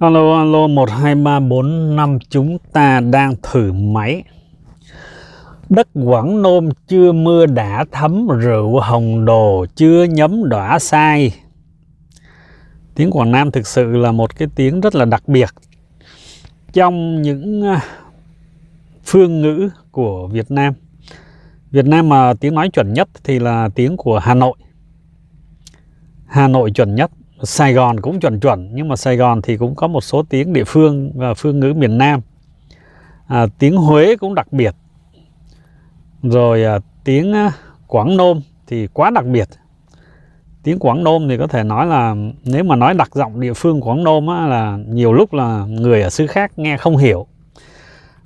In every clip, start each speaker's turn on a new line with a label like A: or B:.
A: Alo alo 12345 chúng ta đang thử máy Đất Quảng Nôm chưa mưa đã thấm rượu hồng đồ chưa nhấm đỏa sai Tiếng Quảng Nam thực sự là một cái tiếng rất là đặc biệt Trong những à, phương ngữ của Việt Nam Việt Nam mà tiếng nói chuẩn nhất thì là tiếng của Hà Nội Hà Nội chuẩn nhất Sài Gòn cũng chuẩn chuẩn nhưng mà Sài Gòn thì cũng có một số tiếng địa phương và phương ngữ miền Nam à, tiếng Huế cũng đặc biệt rồi à, tiếng à, Quảng Nôm thì quá đặc biệt tiếng Quảng Nôm thì có thể nói là nếu mà nói đặc giọng địa phương Quảng Nôm á, là nhiều lúc là người ở xứ khác nghe không hiểu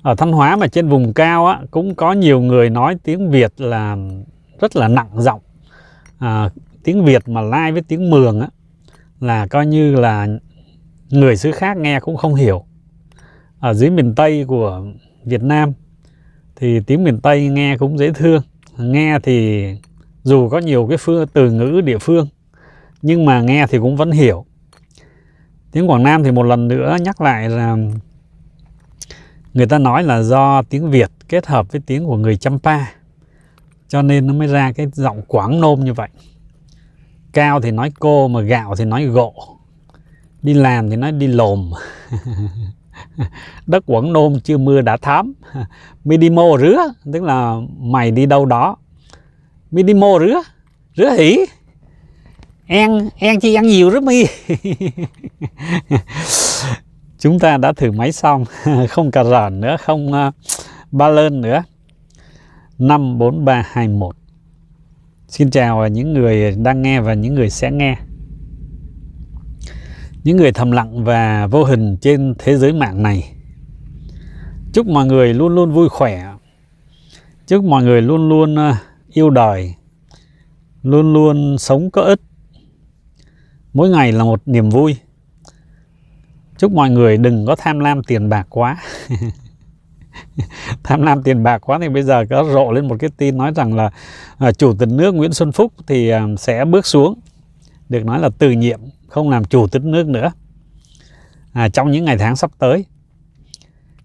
A: ở Thanh Hóa mà trên vùng cao á, cũng có nhiều người nói tiếng Việt là rất là nặng giọng à, tiếng Việt mà lai với tiếng Mường á, là coi như là người xứ khác nghe cũng không hiểu ở dưới miền Tây của Việt Nam thì tiếng miền Tây nghe cũng dễ thương nghe thì dù có nhiều cái phương từ ngữ địa phương nhưng mà nghe thì cũng vẫn hiểu tiếng Quảng Nam thì một lần nữa nhắc lại là người ta nói là do tiếng Việt kết hợp với tiếng của người Champa cho nên nó mới ra cái giọng Quảng Nôm như vậy cao thì nói cô mà gạo thì nói gộ đi làm thì nói đi lồm đất quẩn nôm chưa mưa đã thám midimo rứa tức là mày đi đâu đó midimo rứa rứa hỉ en en chi ăn nhiều rứa mi chúng ta đã thử máy xong không cà rợn nữa không à, ba lên nữa năm bốn ba hai một Xin chào những người đang nghe và những người sẽ nghe Những người thầm lặng và vô hình trên thế giới mạng này Chúc mọi người luôn luôn vui khỏe Chúc mọi người luôn luôn ờ, yêu đời Luôn luôn sống có ích Mỗi ngày là một niềm vui Chúc mọi người đừng có tham lam tiền bạc quá tham lam tiền bạc quá thì bây giờ có rộ lên một cái tin nói rằng là à, chủ tịch nước Nguyễn Xuân Phúc thì à, sẽ bước xuống được nói là từ nhiệm không làm chủ tịch nước nữa à, trong những ngày tháng sắp tới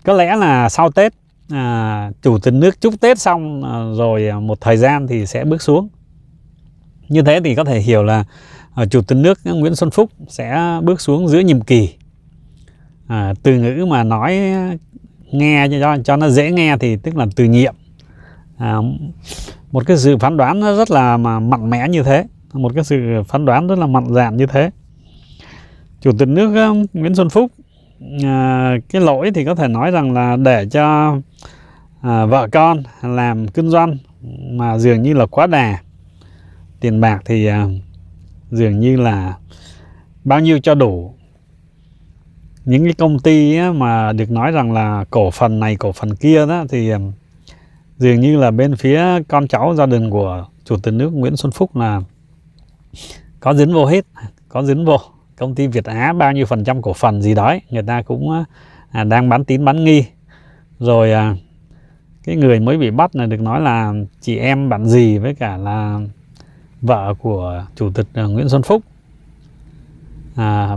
A: có lẽ là sau Tết à, chủ tịch nước chúc Tết xong à, rồi à, một thời gian thì sẽ bước xuống như thế thì có thể hiểu là à, chủ tịch nước Nguyễn Xuân Phúc sẽ bước xuống giữa nhiệm kỳ à, từ ngữ mà nói nghe cho cho nó dễ nghe thì tức là từ nhiệm à, một cái sự phán đoán nó rất là mà mạnh mẽ như thế một cái sự phán đoán rất là mạnh dạn như thế chủ tịch nước um, Nguyễn Xuân Phúc à, cái lỗi thì có thể nói rằng là để cho à, vợ con làm kinh doanh mà dường như là quá đà tiền bạc thì à, dường như là bao nhiêu cho đủ những cái công ty mà được nói rằng là cổ phần này cổ phần kia đó thì dường như là bên phía con cháu gia đình của chủ tịch nước Nguyễn Xuân Phúc là có dính vô hết có dính vô công ty Việt Á bao nhiêu phần trăm cổ phần gì đó người ta cũng à, đang bán tín bán nghi rồi à, cái người mới bị bắt này được nói là chị em bạn gì với cả là vợ của chủ tịch à, Nguyễn Xuân Phúc à,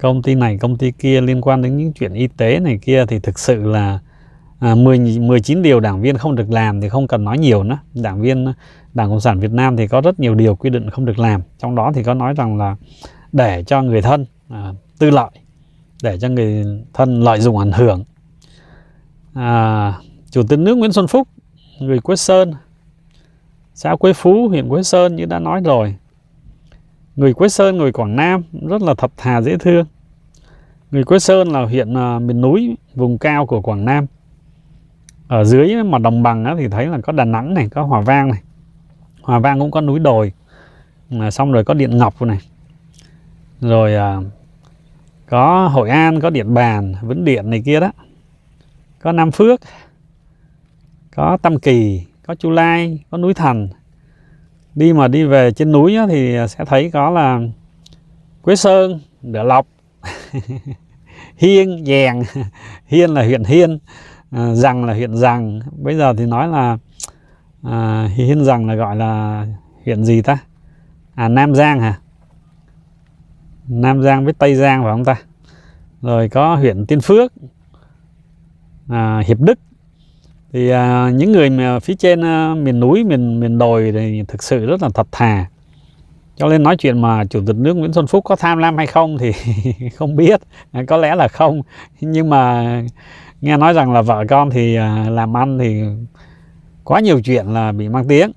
A: công ty này công ty kia liên quan đến những chuyện y tế này kia thì thực sự là à, 10 19 điều đảng viên không được làm thì không cần nói nhiều nữa. Đảng viên Đảng Cộng sản Việt Nam thì có rất nhiều điều quy định không được làm. Trong đó thì có nói rằng là để cho người thân à, tư lợi, để cho người thân lợi dụng ảnh hưởng. À, Chủ tịch nước Nguyễn Xuân Phúc, người Quế Sơn, xã Quế Phú, huyện Quế Sơn như đã nói rồi, Người Quế Sơn, người Quảng Nam rất là thập thà dễ thương. Người Quế Sơn là huyện uh, à, miền núi, vùng cao của Quảng Nam. Ở dưới mà đồng bằng á, thì thấy là có Đà Nẵng này, có Hòa Vang này. Hòa Vang cũng có núi đồi, mà xong rồi có Điện Ngọc này. Rồi uh, có Hội An, có Điện Bàn, Vĩnh Điện này kia đó. Có Nam Phước, có Tam Kỳ, có Chu Lai, có Núi Thành đi mà đi về trên núi á, thì sẽ thấy có là Quế Sơn, Đỡ Lộc, Hiên, Giàng, Hiên là huyện Hiên, à, Rằng là huyện Rằng. Bây giờ thì nói là à, Hiên Rằng là gọi là huyện gì ta? À Nam Giang hả? Nam Giang với Tây Giang phải không ta? Rồi có huyện Tiên Phước, à, Hiệp Đức, thì à, những người mà phía trên à, miền núi miền miền đồi thì thực sự rất là thật thà cho nên nói chuyện mà chủ tịch nước Nguyễn Xuân Phúc có tham lam hay không thì không biết à, có lẽ là không nhưng mà nghe nói rằng là vợ con thì à, làm ăn thì quá nhiều chuyện là bị mang tiếng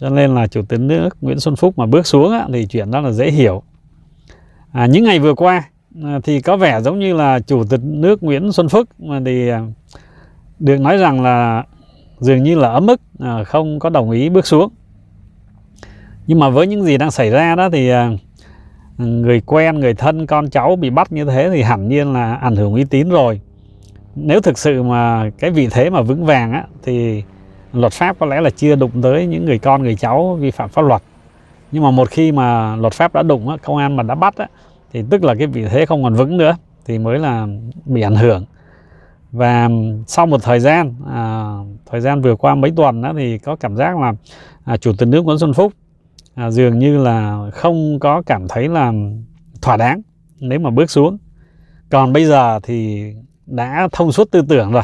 A: cho nên là chủ tịch nước Nguyễn Xuân Phúc mà bước xuống á, thì chuyện đó là dễ hiểu à, những ngày vừa qua à, thì có vẻ giống như là chủ tịch nước Nguyễn Xuân Phúc mà thì à, được nói rằng là dường như là ở mức à, không có đồng ý bước xuống nhưng mà với những gì đang xảy ra đó thì à, người quen người thân con cháu bị bắt như thế thì hẳn nhiên là ảnh hưởng uy tín rồi nếu thực sự mà cái vị thế mà vững vàng á, thì luật pháp có lẽ là chưa đụng tới những người con người cháu vi phạm pháp luật nhưng mà một khi mà luật pháp đã đụng á, công an mà đã bắt á, thì tức là cái vị thế không còn vững nữa thì mới là bị ảnh hưởng và sau một thời gian à, thời gian vừa qua mấy tuần đó thì có cảm giác là à, chủ tịch nước Nguyễn Xuân Phúc à, dường như là không có cảm thấy là thỏa đáng nếu mà bước xuống còn bây giờ thì đã thông suốt tư tưởng rồi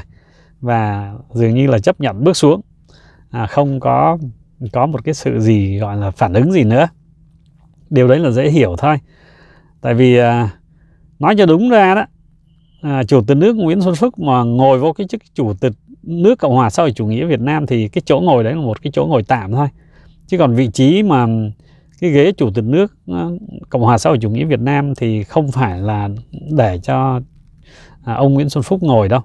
A: và dường như là chấp nhận bước xuống à, không có có một cái sự gì gọi là phản ứng gì nữa điều đấy là dễ hiểu thôi tại vì à, nói cho đúng ra đó à, chủ tịch nước Nguyễn Xuân Phúc mà ngồi vô cái chức chủ tịch nước Cộng hòa xã hội chủ nghĩa Việt Nam thì cái chỗ ngồi đấy là một cái chỗ ngồi tạm thôi chứ còn vị trí mà cái ghế chủ tịch nước à, Cộng hòa xã hội chủ nghĩa Việt Nam thì không phải là để cho à, ông Nguyễn Xuân Phúc ngồi đâu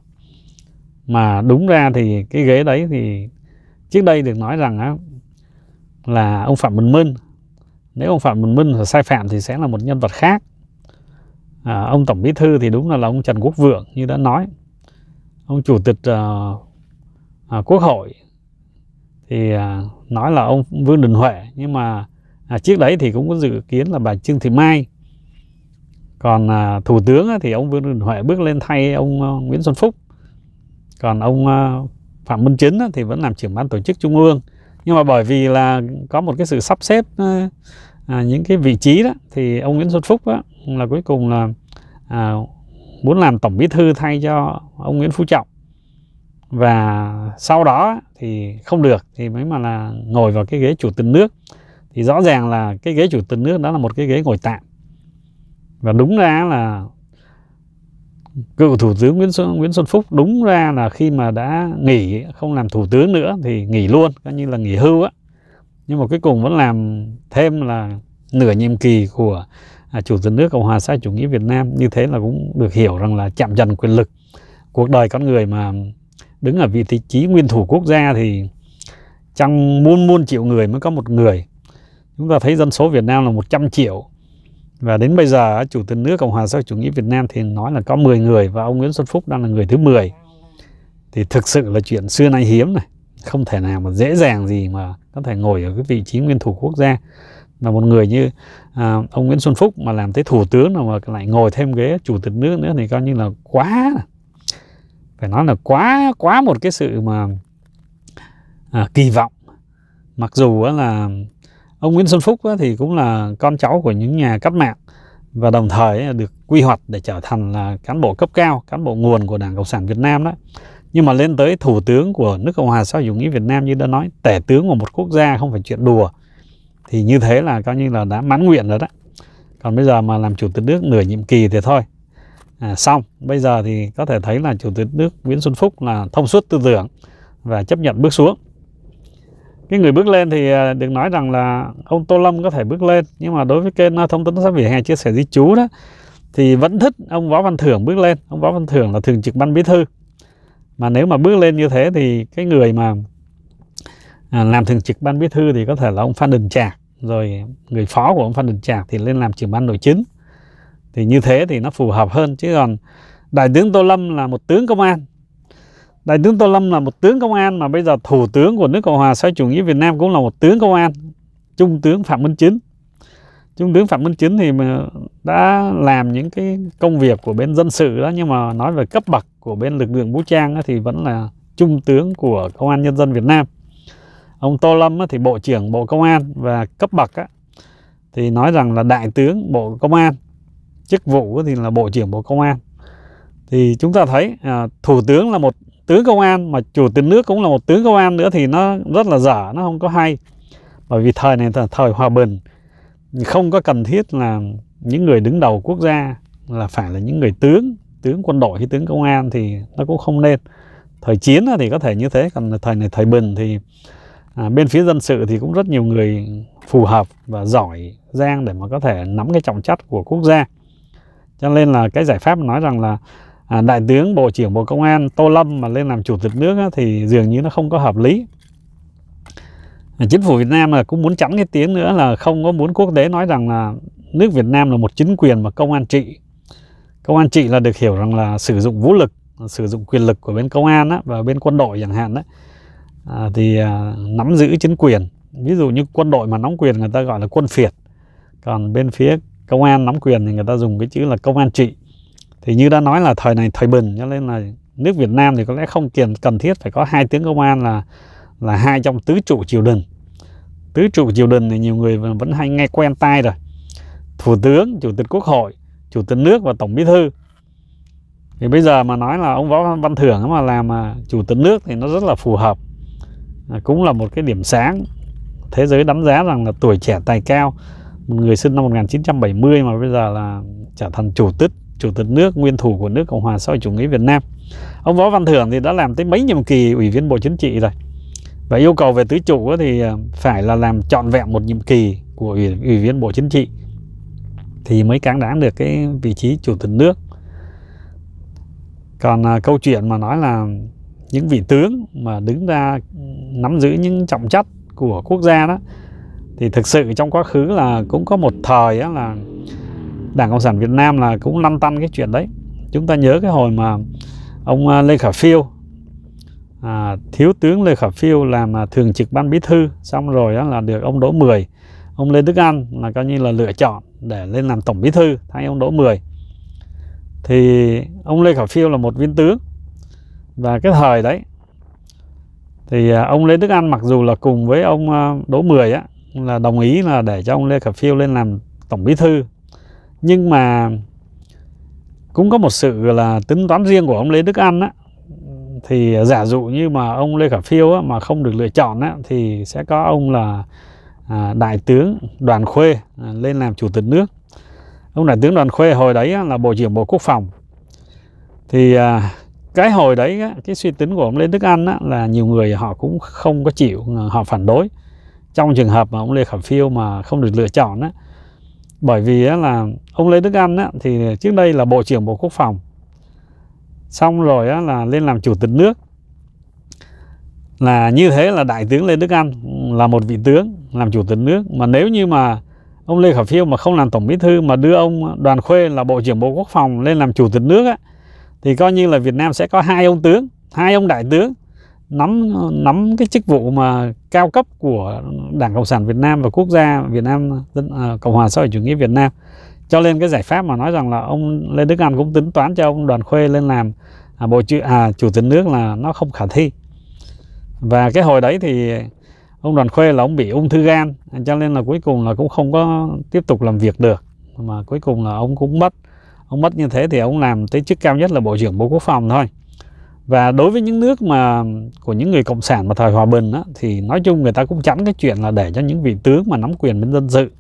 A: mà đúng ra thì cái ghế đấy thì trước đây được nói rằng á, là ông Phạm Bình Minh nếu ông Phạm Bình Minh sai phạm thì sẽ là một nhân vật khác à, ông tổng bí thư thì đúng là, là ông trần quốc vượng như đã nói ông chủ tịch à, à, quốc hội thì à, nói là ông vương đình huệ nhưng mà à, trước đấy thì cũng có dự kiến là bà trương thị mai còn à, thủ tướng thì ông vương đình huệ bước lên thay ông à, nguyễn xuân phúc còn ông à, phạm minh chính thì vẫn làm trưởng ban tổ chức trung ương nhưng mà bởi vì là có một cái sự sắp xếp à, à những cái vị trí đó thì ông nguyễn xuân phúc đó, là cuối cùng là à, muốn làm tổng bí thư thay cho ông Nguyễn Phú Trọng và sau đó thì không được thì mới mà là ngồi vào cái ghế chủ tịch nước thì rõ ràng là cái ghế chủ tịch nước đó là một cái ghế ngồi tạm và đúng ra là cựu thủ tướng Nguyễn Xuân, Nguyễn Xuân Phúc đúng ra là khi mà đã nghỉ không làm thủ tướng nữa thì nghỉ luôn coi như là nghỉ hưu á nhưng mà cuối cùng vẫn làm thêm là nửa nhiệm kỳ của À, chủ tịch nước cộng hòa xã chủ nghĩa Việt Nam như thế là cũng được hiểu rằng là chạm dần quyền lực cuộc đời con người mà đứng ở vị trí nguyên thủ quốc gia thì trong muôn muôn triệu người mới có một người chúng ta thấy dân số Việt Nam là 100 triệu và đến bây giờ chủ tịch nước cộng hòa xã chủ nghĩa Việt Nam thì nói là có 10 người và ông Nguyễn Xuân Phúc đang là người thứ 10 thì thực sự là chuyện xưa nay hiếm này không thể nào mà dễ dàng gì mà có thể ngồi ở cái vị trí nguyên thủ quốc gia mà một người như à, ông Nguyễn Xuân Phúc mà làm tới thủ tướng nào mà lại ngồi thêm ghế chủ tịch nước nữa thì coi như là quá phải nói là quá quá một cái sự mà à, kỳ vọng mặc dù là ông Nguyễn Xuân Phúc thì cũng là con cháu của những nhà cách mạng và đồng thời được quy hoạch để trở thành là cán bộ cấp cao, cán bộ nguồn của Đảng Cộng sản Việt Nam đó. Nhưng mà lên tới thủ tướng của nước Cộng hòa xã hội chủ nghĩa Việt Nam như đã nói, tể tướng của một quốc gia không phải chuyện đùa thì như thế là coi như là đã mãn nguyện rồi đó còn bây giờ mà làm chủ tịch nước nửa nhiệm kỳ thì thôi à, xong bây giờ thì có thể thấy là chủ tịch nước Nguyễn Xuân Phúc là thông suốt tư tưởng và chấp nhận bước xuống cái người bước lên thì à, được nói rằng là ông Tô Lâm có thể bước lên nhưng mà đối với kênh à, thông tấn xã vỉa hè chia sẻ di chú đó thì vẫn thích ông Võ Văn Thưởng bước lên ông Võ Văn Thưởng là thường trực ban bí thư mà nếu mà bước lên như thế thì cái người mà À, làm thường trực ban bí thư thì có thể là ông Phan Đình Trạc rồi người phó của ông Phan Đình Trạc thì lên làm trưởng ban nội chính thì như thế thì nó phù hợp hơn chứ còn đại tướng Tô Lâm là một tướng công an đại tướng Tô Lâm là một tướng công an mà bây giờ thủ tướng của nước Cộng hòa xã chủ nghĩa Việt Nam cũng là một tướng công an trung tướng Phạm Minh Chính trung tướng Phạm Minh Chính thì mà đã làm những cái công việc của bên dân sự đó nhưng mà nói về cấp bậc của bên lực lượng vũ trang thì vẫn là trung tướng của công an nhân dân Việt Nam ông Tô Lâm thì Bộ trưởng Bộ Công an và cấp bậc thì nói rằng là Đại tướng Bộ Công an chức vụ thì là Bộ trưởng Bộ Công an thì chúng ta thấy à, Thủ tướng là một tướng công an mà Chủ tịch nước cũng là một tướng công an nữa thì nó rất là dở nó không có hay bởi vì thời này là thời hòa bình không có cần thiết là những người đứng đầu quốc gia là phải là những người tướng tướng quân đội hay tướng công an thì nó cũng không nên thời chiến thì có thể như thế còn thời này thời bình thì à, bên phía dân sự thì cũng rất nhiều người phù hợp và giỏi giang để mà có thể nắm cái trọng trách của quốc gia cho nên là cái giải pháp nói rằng là à, đại tướng bộ trưởng bộ công an tô lâm mà lên làm chủ tịch nước á, thì dường như nó không có hợp lý à, chính phủ việt nam là cũng muốn tránh cái tiếng nữa là không có muốn quốc tế nói rằng là nước việt nam là một chính quyền mà công an trị công an trị là được hiểu rằng là sử dụng vũ lực sử dụng quyền lực của bên công an á, và bên quân đội chẳng hạn đấy À, thì à, nắm giữ chính quyền ví dụ như quân đội mà nắm quyền người ta gọi là quân phiệt còn bên phía công an nắm quyền thì người ta dùng cái chữ là công an trị thì như đã nói là thời này thời bình cho nên là nước Việt Nam thì có lẽ không cần cần thiết phải có hai tiếng công an là là hai trong tứ trụ triều đình tứ trụ triều đình thì nhiều người vẫn hay nghe quen tai rồi thủ tướng chủ tịch quốc hội chủ tịch nước và tổng bí thư thì bây giờ mà nói là ông võ văn thưởng mà làm à, chủ tịch nước thì nó rất là phù hợp À, cũng là một cái điểm sáng thế giới đánh giá rằng là tuổi trẻ tài cao một người sinh năm 1970 mà bây giờ là trở thành chủ tịch chủ tịch nước nguyên thủ của nước cộng hòa xã hội chủ nghĩa việt nam ông võ văn thưởng thì đã làm tới mấy nhiệm kỳ ủy viên bộ chính trị rồi và yêu cầu về tứ trụ thì à, phải là làm trọn vẹn một nhiệm kỳ của ủy, ủy viên bộ chính trị thì mới cán đáng được cái vị trí chủ tịch nước còn à, câu chuyện mà nói là những vị tướng mà đứng ra nắm giữ những trọng trách của quốc gia đó thì thực sự trong quá khứ là cũng có một thời là Đảng Cộng sản Việt Nam là cũng lăn tăn cái chuyện đấy. Chúng ta nhớ cái hồi mà ông à, Lê Khả Phiêu à, thiếu tướng Lê Khả Phiêu làm à, thường trực ban bí thư xong rồi đó là được ông Đỗ Mười ông Lê Đức Anh là coi như là lựa chọn để lên làm tổng bí thư thay ông Đỗ Mười thì ông Lê Khả Phiêu là một viên tướng và cái thời đấy thì à, ông Lê Đức Anh mặc dù là cùng với ông à, Đỗ Mười á là đồng ý là để cho ông Lê Khả Phiêu lên làm tổng bí thư nhưng mà cũng có một sự là tính toán riêng của ông Lê Đức Anh á thì giả dụ như mà ông Lê Khả Phiêu á, mà không được lựa chọn á, thì sẽ có ông là à, đại tướng Đoàn Khuê à, lên làm chủ tịch nước ông đại tướng Đoàn Khuê hồi đấy á, là bộ trưởng bộ quốc phòng thì à, cái hồi đấy á, cái suy tính của ông Lê Đức Anh á, là nhiều người họ cũng không có chịu ờ, họ phản đối trong trường hợp mà ông Lê Khả Phiêu mà không được lựa chọn á, bởi vì á, là ông Lê Đức Anh á, thì trước đây là bộ trưởng bộ quốc phòng xong rồi á, là lên làm chủ tịch nước là như thế là đại tướng Lê Đức Anh là một vị tướng làm chủ tịch nước mà nếu như mà ông Lê Khả Phiêu mà không làm tổng bí thư mà đưa ông Đoàn Khuê là bộ trưởng bộ quốc phòng lên làm chủ tịch nước á, thì coi như là Việt Nam sẽ có hai ông tướng hai ông đại tướng nắm nắm cái chức vụ mà cao cấp của Đảng Cộng sản Việt Nam và quốc gia Việt Nam à, Cộng hòa xã hội chủ nghĩa Việt Nam cho nên cái giải pháp mà nói rằng là ông Lê Đức Anh cũng tính toán cho ông Đoàn Khuê lên làm à, bộ chủ, à, chủ tịch nước là nó không khả thi và cái hồi đấy thì ông Đoàn Khuê là ông bị ung thư gan cho nên là cuối cùng là cũng không có tiếp tục làm việc được mà cuối cùng là ông cũng mất ông mất như thế thì ông làm tới chức cao nhất là bộ trưởng bộ quốc phòng thôi và đối với những nước mà của những người cộng sản mà thời hòa bình á, thì nói chung người ta cũng chẵn cái chuyện là để cho những vị tướng mà nắm quyền bên dân sự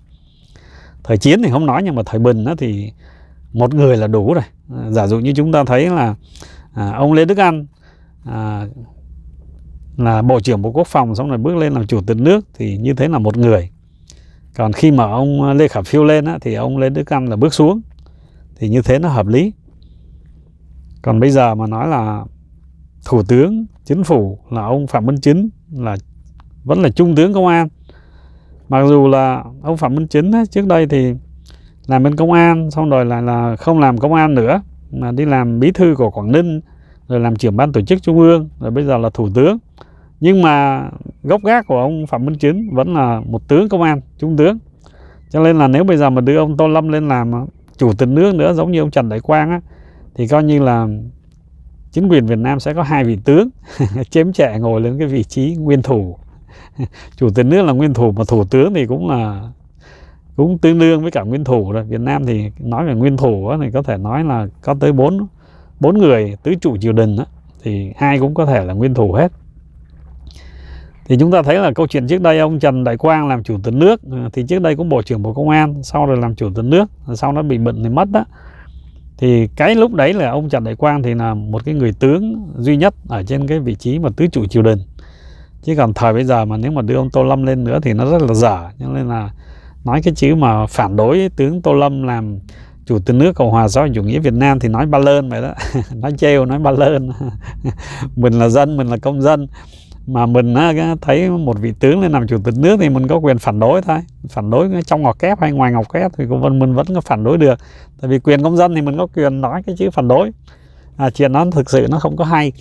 A: thời chiến thì không nói nhưng mà thời bình á, thì một người là đủ rồi giả dụ như chúng ta thấy là à, ông lê đức anh à, là bộ trưởng bộ quốc phòng xong rồi bước lên làm chủ tịch nước thì như thế là một người còn khi mà ông lê khả phiêu lên á, thì ông lê đức anh là bước xuống thì như thế nó hợp lý còn bây giờ mà nói là thủ tướng chính phủ là ông phạm minh chính là vẫn là trung tướng công an mặc dù là ông phạm minh chính ấy, trước đây thì làm bên công an xong rồi là là không làm công an nữa mà đi làm bí thư của quảng ninh rồi làm trưởng ban tổ chức trung ương rồi bây giờ là thủ tướng nhưng mà gốc gác của ông phạm minh chính vẫn là một tướng công an trung tướng cho nên là nếu bây giờ mà đưa ông tô lâm lên làm chủ tịch nước nữa giống như ông Trần Đại Quang á, thì coi như là chính quyền Việt Nam sẽ có hai vị tướng chém trẻ ngồi lên cái vị trí nguyên thủ chủ tịch nước là nguyên thủ mà thủ tướng thì cũng là cũng tương đương với cả nguyên thủ rồi Việt Nam thì nói về nguyên thủ đó, thì có thể nói là có tới bốn bốn người tứ trụ triều đình á thì ai cũng có thể là nguyên thủ hết thì chúng ta thấy là câu chuyện trước đây ông Trần Đại Quang làm chủ tịch nước à, thì trước đây cũng bộ trưởng bộ công an sau rồi làm chủ tịch nước sau nó bị bệnh thì mất đó thì cái lúc đấy là ông Trần Đại Quang thì là một cái người tướng duy nhất ở trên cái vị trí mà tứ trụ triều đình chứ còn thời bây giờ mà nếu mà đưa ông Tô Lâm lên nữa thì nó rất là dở cho nên là nói cái chữ mà phản đối tướng Tô Lâm làm chủ tịch nước Cộng hòa xã hội chủ nghĩa Việt Nam thì nói ba lơn vậy đó nói treo nói ba lơn mình là dân mình là công dân mà mình thấy một vị tướng lên làm chủ tịch nước thì mình có quyền phản đối thôi phản đối trong ngọc kép hay ngoài ngọc kép thì cũng vẫn mình vẫn có phản đối được tại vì quyền công dân thì mình có quyền nói cái chữ phản đối à, chuyện nó thực sự nó không có hay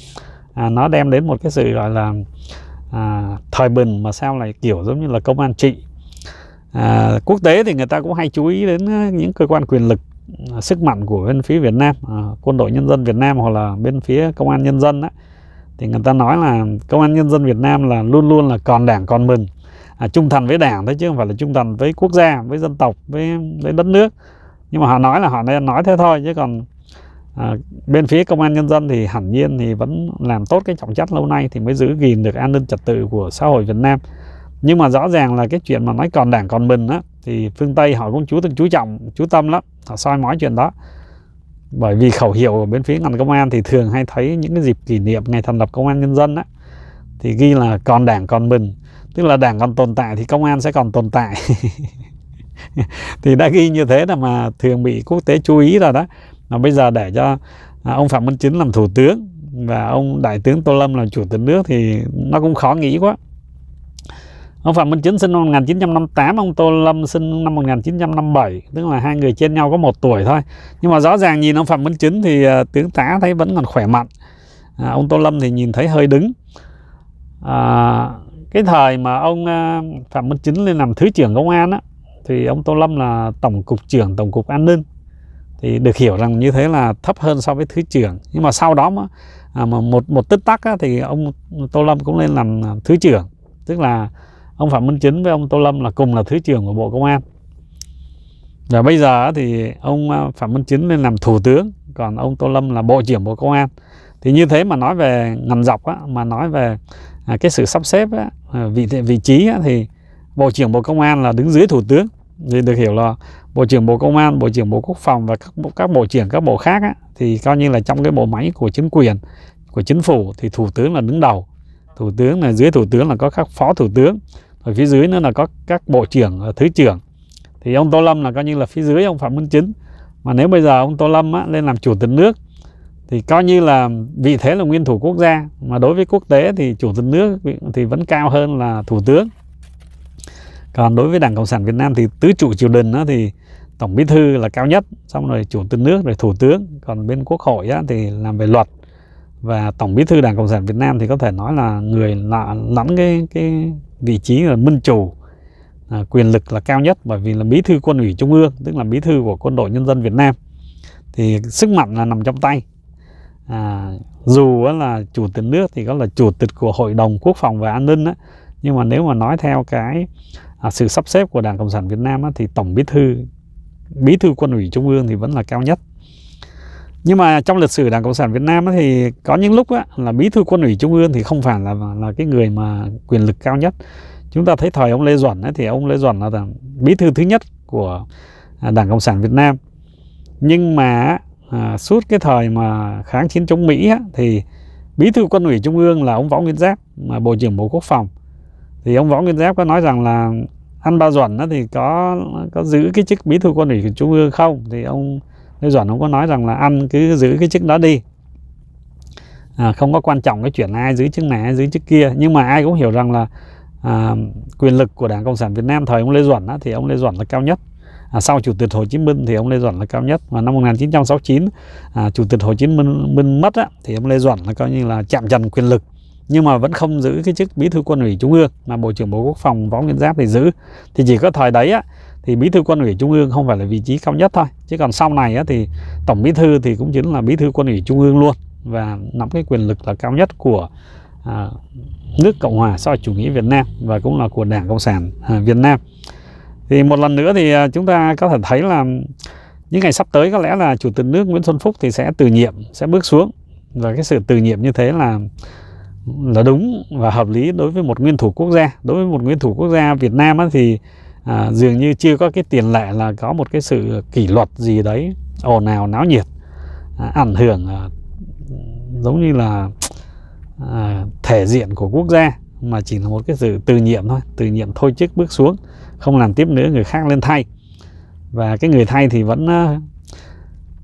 A: à, nó đem đến một cái sự gọi là à, thời bình mà sao lại kiểu giống như là công an trị à, quốc tế thì người ta cũng hay chú ý đến những cơ quan quyền lực à, sức mạnh của bên phía Việt Nam à, quân đội nhân dân Việt Nam hoặc là bên phía công an nhân dân đó thì người ta nói là công an nhân dân Việt Nam là luôn luôn là còn đảng còn mình à, trung thành với đảng thôi chứ không phải là trung thành với quốc gia với dân tộc với với đất nước nhưng mà họ nói là họ nên nói thế thôi chứ còn à, bên phía công an nhân dân thì hẳn nhiên thì vẫn làm tốt cái trọng trách lâu nay thì mới giữ gìn được an ninh trật tự của xã hội Việt Nam nhưng mà rõ ràng là cái chuyện mà nói còn đảng còn mình á thì phương Tây họ cũng chú từng chú trọng chú tâm lắm họ soi mói chuyện đó bởi vì khẩu hiệu ở bên phía ngành công an thì thường hay thấy những cái dịp kỷ niệm ngày thành lập công an nhân dân á thì ghi là còn đảng còn mình tức là đảng còn tồn tại thì công an sẽ còn tồn tại thì đã ghi như thế là mà thường bị quốc tế chú ý rồi đó mà bây giờ để cho à, ông phạm minh chính làm thủ tướng và ông đại tướng tô lâm làm chủ tịch nước thì nó cũng khó nghĩ quá Ông Phạm Minh Chính sinh năm 1958, ông Tô Lâm sinh năm 1957, tức là hai người trên nhau có một tuổi thôi. Nhưng mà rõ ràng nhìn ông Phạm Minh Chính thì uh, tướng tá thấy vẫn còn khỏe mạnh. À, ông Tô Lâm thì nhìn thấy hơi đứng. À, cái thời mà ông uh, Phạm Minh Chính lên làm Thứ trưởng Công an á, thì ông Tô Lâm là Tổng cục trưởng Tổng cục An ninh. Thì được hiểu rằng như thế là thấp hơn so với Thứ trưởng. Nhưng mà sau đó mà, à, mà một một tích tắc á, thì ông Tô Lâm cũng lên làm à, Thứ trưởng. Tức là ông Phạm Minh Chính với ông Tô Lâm là cùng là thứ trưởng của Bộ Công an và bây giờ thì ông à, Phạm Minh Chính lên làm thủ tướng còn ông Tô Lâm là bộ trưởng Bộ Công an thì như thế mà nói về ngành dọc á, mà nói về à, cái sự sắp xếp á, à, vị vị trí á, thì bộ trưởng Bộ Công an là đứng dưới thủ tướng thì được hiểu là bộ trưởng Bộ Công an, bộ trưởng Bộ Quốc phòng và các các bộ trưởng các bộ khác á, thì coi như là trong cái bộ máy của chính quyền của chính phủ thì thủ tướng là đứng đầu thủ tướng là dưới thủ tướng là có các phó thủ tướng ở phía dưới nữa là có các bộ trưởng ờ, thứ trưởng thì ông tô lâm là coi như là phía dưới ông phạm minh chính mà nếu bây giờ ông tô lâm á, lên làm chủ tịch nước thì coi như là vị thế là nguyên thủ quốc gia mà đối với quốc tế thì chủ tịch nước thì vẫn cao hơn là thủ tướng còn đối với đảng cộng sản việt nam thì tứ trụ triều đình á, thì tổng bí thư là cao nhất xong rồi chủ tịch nước rồi thủ tướng còn bên quốc hội á, thì làm về luật và tổng bí thư đảng cộng sản việt nam thì có thể nói là người lặn cái cái vị trí là minh chủ à, quyền lực là cao nhất bởi vì là bí thư quân ủy trung ương tức là bí thư của quân đội nhân dân Việt Nam thì sức mạnh là nằm trong tay à, dù là chủ tịch nước thì có là chủ tịch của hội đồng quốc phòng và an ninh á, nhưng mà nếu mà nói theo cái à, sự sắp xếp của đảng cộng sản việt nam á, thì tổng bí thư bí thư quân ủy trung ương thì vẫn là cao nhất nhưng mà trong lịch sử đảng cộng sản việt nam thì có những lúc á, là bí thư quân ủy trung ương thì không phải là là cái người mà quyền lực cao nhất chúng ta thấy thời ông lê duẩn ấy, thì ông lê duẩn là, bí thư thứ nhất của à, đảng cộng sản việt nam nhưng mà à, suốt cái thời mà kháng chiến chống mỹ á, thì bí thư quân ủy trung ương là ông võ nguyên giáp mà bộ trưởng bộ quốc phòng thì ông võ nguyên giáp có nói rằng là ăn ba duẩn thì có có giữ cái chức bí thư quân ủy trung ương không thì ông Thế Duẩn không có nói rằng là ăn cứ giữ cái chức đó đi à, không có quan trọng cái chuyện là ai giữ chức này ai giữ chức kia nhưng mà ai cũng hiểu rằng là à, quyền lực của Đảng Cộng sản Việt Nam thời ông Lê Duẩn á, thì ông Lê Duẩn là cao nhất à, sau Chủ tịch Hồ Chí Minh thì ông Lê Duẩn là cao nhất và năm 1969 à, Chủ tịch Hồ Chí Minh, Minh mất á, thì ông Lê Duẩn là coi như là chạm trần quyền lực nhưng mà vẫn không giữ cái chức bí thư quân ủy trung ương mà bộ trưởng bộ quốc phòng võ nguyên giáp thì giữ thì chỉ có thời đấy á, thì bí thư quân ủy trung ương không phải là vị trí cao nhất thôi chứ còn sau này á, thì tổng bí thư thì cũng chính là bí thư quân ủy trung ương luôn và nắm cái quyền lực là cao nhất của à, nước cộng hòa xã hội chủ nghĩa việt nam và cũng là của đảng cộng sản à, việt nam thì một lần nữa thì à, chúng ta có thể thấy là những ngày sắp tới có lẽ là chủ tịch nước nguyễn xuân phúc thì sẽ từ nhiệm sẽ bước xuống và cái sự từ nhiệm như thế là là đúng và hợp lý đối với một nguyên thủ quốc gia đối với một nguyên thủ quốc gia việt nam á, thì à, dường như chưa có cái tiền lệ là có một cái sự kỷ luật gì đấy ồn ào náo nhiệt à, ảnh hưởng à, giống như là à, thể diện của quốc gia mà chỉ là một cái sự từ nhiệm thôi từ nhiệm thôi chức bước xuống không làm tiếp nữa người khác lên thay và cái người thay thì vẫn à,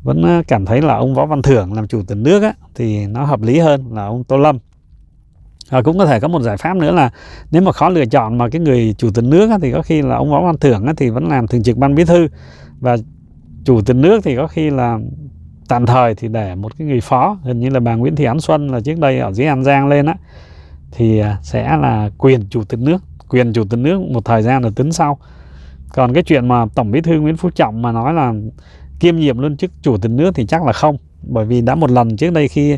A: vẫn à, cảm thấy là ông võ văn thưởng làm chủ tịch nước á, thì nó hợp lý hơn là ông tô lâm và cũng có thể có một giải pháp nữa là nếu mà khó lựa chọn mà cái người chủ tịch nước á, thì có khi là ông võ văn thưởng á, thì vẫn làm thường trực ban bí thư và chủ tịch nước thì có khi là tạm thời thì để một cái người phó hình như là bà Nguyễn Thị Ánh Xuân là trước đây ở dưới An Giang lên á thì à, sẽ là quyền chủ tịch nước quyền chủ tịch nước một thời gian là tính sau còn cái chuyện mà tổng bí thư Nguyễn Phú Trọng mà nói là kiêm nhiệm luôn chức chủ tịch nước thì chắc là không bởi vì đã một lần trước đây khi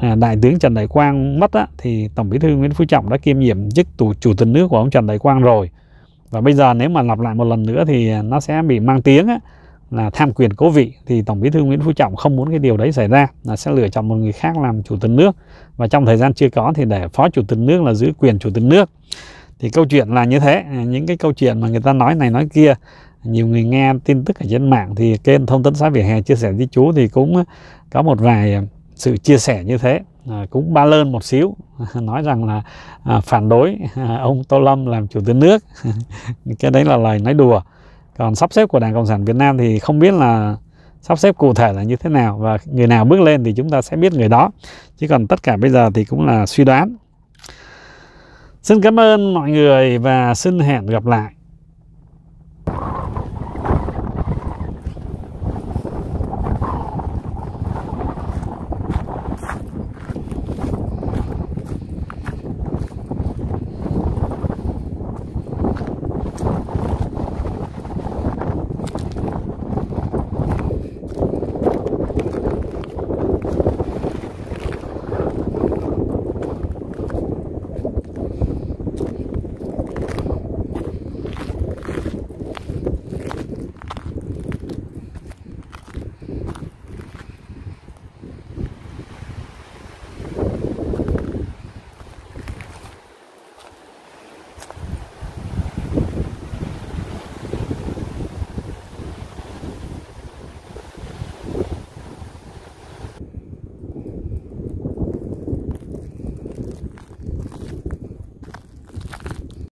A: à, đại tướng Trần Đại Quang mất á, thì tổng bí thư Nguyễn Phú Trọng đã kiêm nhiệm chức tù, chủ tịch nước của ông Trần Đại Quang rồi và bây giờ nếu mà lặp lại một lần nữa thì nó sẽ bị mang tiếng á, là tham quyền cố vị thì tổng bí thư Nguyễn Phú Trọng không muốn cái điều đấy xảy ra là sẽ lựa chọn một người khác làm chủ tịch nước và trong thời gian chưa có thì để phó chủ tịch nước là giữ quyền chủ tịch nước thì câu chuyện là như thế những cái câu chuyện mà người ta nói này nói kia nhiều người nghe tin tức ở trên mạng thì kênh thông tấn xã việt hè chia sẻ với chú thì cũng có một vài sự chia sẻ như thế à, cũng ba lơn một xíu nói rằng là à, phản đối à, ông Tô Lâm làm chủ tịch nước cái đấy là lời nói đùa còn sắp xếp của Đảng Cộng sản Việt Nam thì không biết là sắp xếp cụ thể là như thế nào và người nào bước lên thì chúng ta sẽ biết người đó chứ còn tất cả bây giờ thì cũng là suy đoán xin cảm ơn mọi người và xin hẹn gặp lại